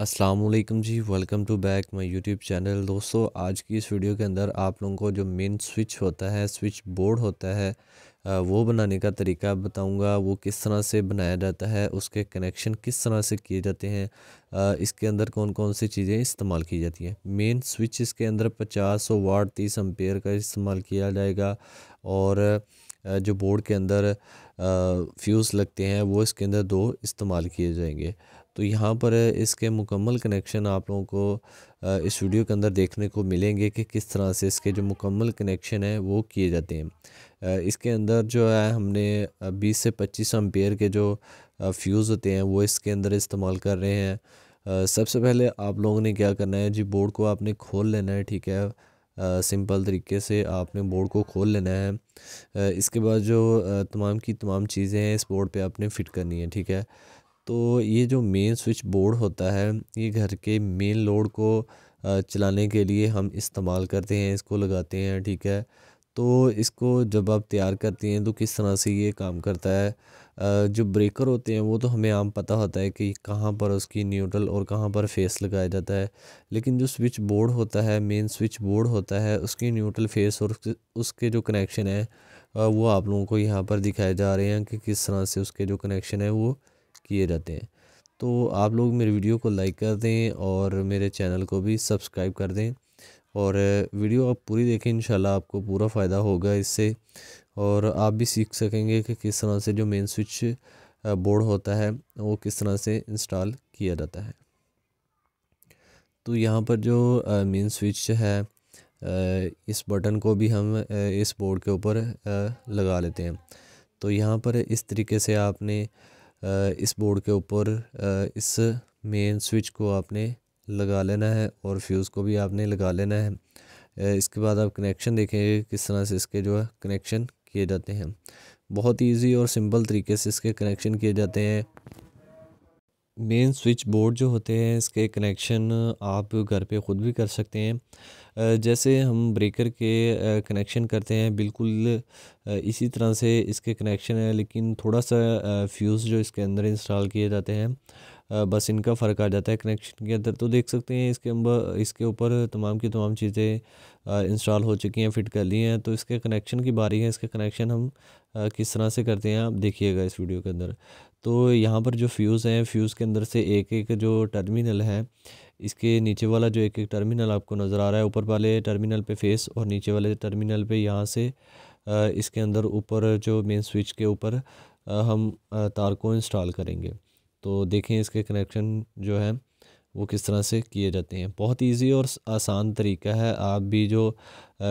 असलम जी welcome to back my YouTube channel दोस्तों आज की इस वीडियो के अंदर आप लोगों को जो मेन स्विच होता है स्विच बोर्ड होता है वो बनाने का तरीका बताऊंगा वो किस तरह से बनाया जाता है उसके कनेक्शन किस तरह से किए जाते हैं इसके अंदर कौन कौन सी चीज़ें इस्तेमाल की जाती हैं मेन स्विच इसके अंदर पचास सौ वाट तीस एम्पेयर का इस्तेमाल किया जाएगा और जो बोर्ड के अंदर फ्यूज़ लगते हैं वो इसके अंदर दो इस्तेमाल किए जाएंगे तो यहाँ पर इसके मुकम्मल कनेक्शन आप लोगों को इस वीडियो के अंदर देखने को मिलेंगे कि किस तरह से इसके जो मुकम्मल कनेक्शन है वो किए जाते हैं इसके अंदर जो है हमने 20 से 25 एम्पेयर के जो फ्यूज़ होते हैं वो इसके अंदर इस्तेमाल कर रहे हैं सबसे पहले आप लोगों ने क्या करना है जी बोर्ड को आपने खोल लेना है ठीक है सिंपल तरीके से आपने बोर्ड को खोल लेना है इसके बाद जो तमाम की तमाम चीज़ें हैं इस बोर्ड पे आपने फ़िट करनी है ठीक है तो ये जो मेन स्विच बोर्ड होता है ये घर के मेन लोड को चलाने के लिए हम इस्तेमाल करते हैं इसको लगाते हैं ठीक है तो इसको जब आप तैयार करते हैं तो किस तरह से ये काम करता है जो ब्रेकर होते हैं वो तो हमें आम पता होता है कि कहाँ पर उसकी न्यूट्रल और कहाँ पर फेस लगाया जाता है लेकिन जो स्विच बोर्ड होता है मेन स्विच बोर्ड होता है उसकी न्यूट्रल फेस और उसके जो कनेक्शन है वो आप लोगों को यहाँ पर दिखाए जा रहे हैं कि किस तरह से उसके जो कनेक्शन है वो किए जाते हैं तो आप लोग मेरे वीडियो को लाइक कर दें और मेरे चैनल को भी सब्सक्राइब कर दें और वीडियो आप पूरी देखें इंशाल्लाह आपको पूरा फ़ायदा होगा इससे और आप भी सीख सकेंगे कि किस तरह से जो मेन स्विच बोर्ड होता है वो किस तरह से इंस्टॉल किया जाता है तो यहाँ पर जो मेन स्विच है इस बटन को भी हम इस बोर्ड के ऊपर लगा लेते हैं तो यहाँ पर इस तरीके से आपने इस बोर्ड के ऊपर इस मेन स्विच को आपने लगा लेना है और फ्यूज़ को भी आपने लगा लेना है इसके बाद आप कनेक्शन देखेंगे किस तरह से इसके जो है कनेक्शन किए जाते हैं बहुत ईजी और सिंपल तरीके से इसके कनेक्शन किए जाते हैं मेन स्विच बोर्ड जो होते हैं इसके कनेक्शन आप घर पे ख़ुद भी कर सकते हैं जैसे हम ब्रेकर के कनेक्शन करते हैं बिल्कुल इसी तरह से इसके कनेक्शन है लेकिन थोड़ा सा फ्यूज़ जो इसके अंदर इंस्टॉल किए जाते हैं बस इनका फ़र्क आ जाता है कनेक्शन के अंदर तो देख सकते हैं इसके अंबर इसके ऊपर तमाम की तमाम चीज़ें इंस्टॉल हो चुकी हैं फिट कर ली हैं तो इसके कनेक्शन की बारी है इसके कनेक्शन हम किस तरह से करते हैं आप देखिएगा इस वीडियो के अंदर तो यहाँ पर जो फ्यूज़ हैं फ्यूज़ के अंदर से एक एक जो टर्मिनल है इसके नीचे वाला जो एक एक टर्मिनल आपको नज़र आ रहा है ऊपर वाले टर्मिनल पे फेस और नीचे वाले टर्मिनल पे यहाँ से इसके अंदर ऊपर जो मेन स्विच के ऊपर हम तार को इंस्टॉल करेंगे तो देखें इसके कनेक्शन जो है वो किस तरह से किए जाते हैं बहुत इजी और आसान तरीका है आप भी जो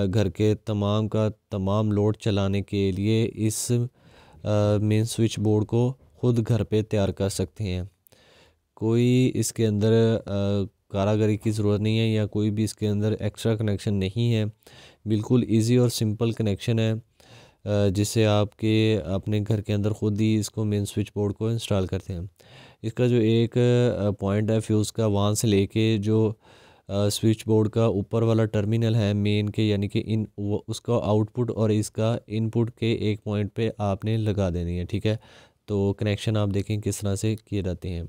घर के तमाम का तमाम लोड चलाने के लिए इस मेन स्विच बोर्ड को ख़ुद घर पे तैयार कर सकते हैं कोई इसके अंदर कारागरी की ज़रूरत नहीं है या कोई भी इसके अंदर एक्स्ट्रा कनेक्शन नहीं है बिल्कुल इजी और सिंपल कनेक्शन है जिसे आपके अपने घर के अंदर ख़ुद ही इसको मेन स्विच बोर्ड को इंस्टॉल करते हैं इसका जो एक पॉइंट है फ्यूज़ का वहाँ से लेके जो स्विच बोर्ड का ऊपर वाला टर्मिनल है मेन के यानी कि इन उसका आउटपुट और इसका इनपुट के एक पॉइंट पे आपने लगा देनी है ठीक है तो कनेक्शन आप देखें किस तरह से किए जाते हैं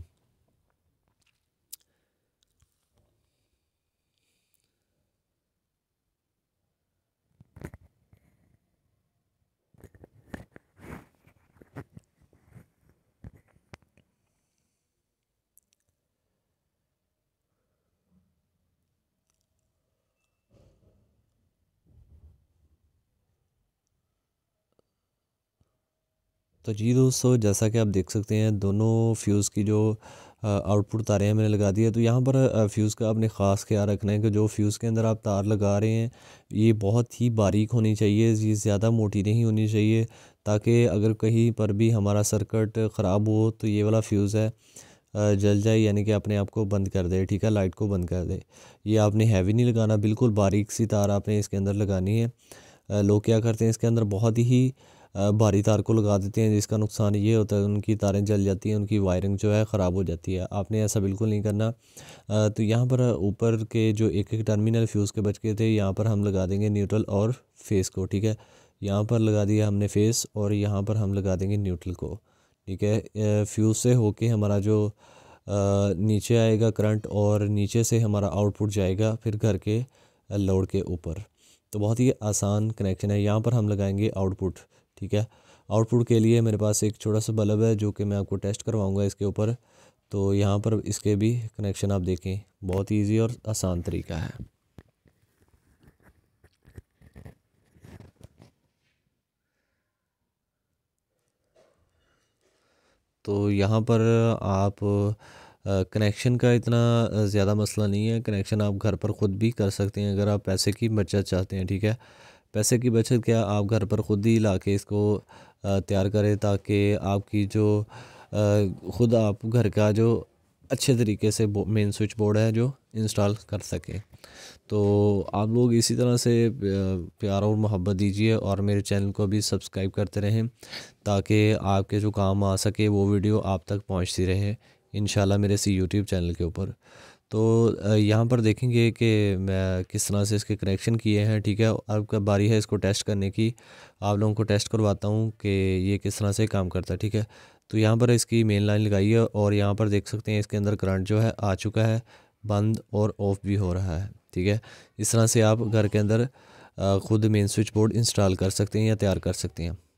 तो जी दोस्तों जैसा कि आप देख सकते हैं दोनों फ्यूज़ की जो आउटपुट तारें हैं मैंने लगा दी है तो यहाँ पर फ्यूज़ का आपने ख़ास ख्याल रखना है कि जो फ्यूज़ के अंदर आप तार लगा रहे हैं ये बहुत ही बारीक होनी चाहिए ये ज़्यादा मोटी नहीं होनी चाहिए ताकि अगर कहीं पर भी हमारा सर्कट ख़राब हो तो ये वाला फ्यूज़ है जल जाए यानी कि अपने आप को बंद कर दे ठीक है लाइट को बंद कर दे ये आपने हैवी नहीं लगाना बिल्कुल बारीक सी तार आपने इसके अंदर लगानी है लोग क्या करते हैं इसके अंदर बहुत ही भारी तार को लगा देते हैं जिसका नुकसान ये होता है उनकी तारें जल जाती हैं उनकी वायरिंग जो है ख़राब हो जाती है आपने ऐसा बिल्कुल नहीं करना तो यहाँ पर ऊपर के जो एक एक टर्मिनल फ्यूज़ के बच गए थे यहाँ पर हम लगा देंगे न्यूट्रल और फेस को ठीक है यहाँ पर लगा दिया हमने फेस और यहाँ पर हम लगा देंगे न्यूट्रल को ठीक है फ्यूज़ से होके हमारा जो नीचे आएगा करंट और नीचे से हमारा आउटपुट जाएगा फिर घर के लोड के ऊपर तो बहुत ही आसान कनेक्शन है यहाँ पर हम लगाएंगे आउटपुट ठीक है आउटपुट के लिए मेरे पास एक छोटा सा बल्ब है जो कि मैं आपको टेस्ट करवाऊँगा इसके ऊपर तो यहाँ पर इसके भी कनेक्शन आप देखें बहुत ईजी और आसान तरीका है तो यहाँ पर आप कनेक्शन का इतना ज़्यादा मसला नहीं है कनेक्शन आप घर पर ख़ुद भी कर सकते हैं अगर आप पैसे की बचत चाहते हैं ठीक है पैसे की बचत क्या आप घर पर ख़ुद ही ला के इसको तैयार करें ताकि आपकी जो ख़ुद आप घर का जो अच्छे तरीके से मेन स्विच बोर्ड है जो इंस्टॉल कर सकें तो आप लोग इसी तरह से प्यार और मोहब्बत दीजिए और मेरे चैनल को भी सब्सक्राइब करते रहें ताकि आपके जो काम आ सके वो वीडियो आप तक पहुंचती रहे इन मेरे इसी यूट्यूब चैनल के ऊपर तो यहाँ पर देखेंगे कि मैं किस तरह से इसके कनेक्शन किए हैं ठीक है आपका बारी है इसको टेस्ट करने की आप लोगों को टेस्ट करवाता हूँ कि ये किस तरह से काम करता है ठीक है तो यहाँ पर इसकी मेन लाइन लगाई है और यहाँ पर देख सकते हैं इसके अंदर करंट जो है आ चुका है बंद और ऑफ भी हो रहा है ठीक है इस तरह से आप घर के अंदर ख़ुद मेन स्विच बोर्ड इंस्टॉल कर सकते हैं या तैयार कर सकते हैं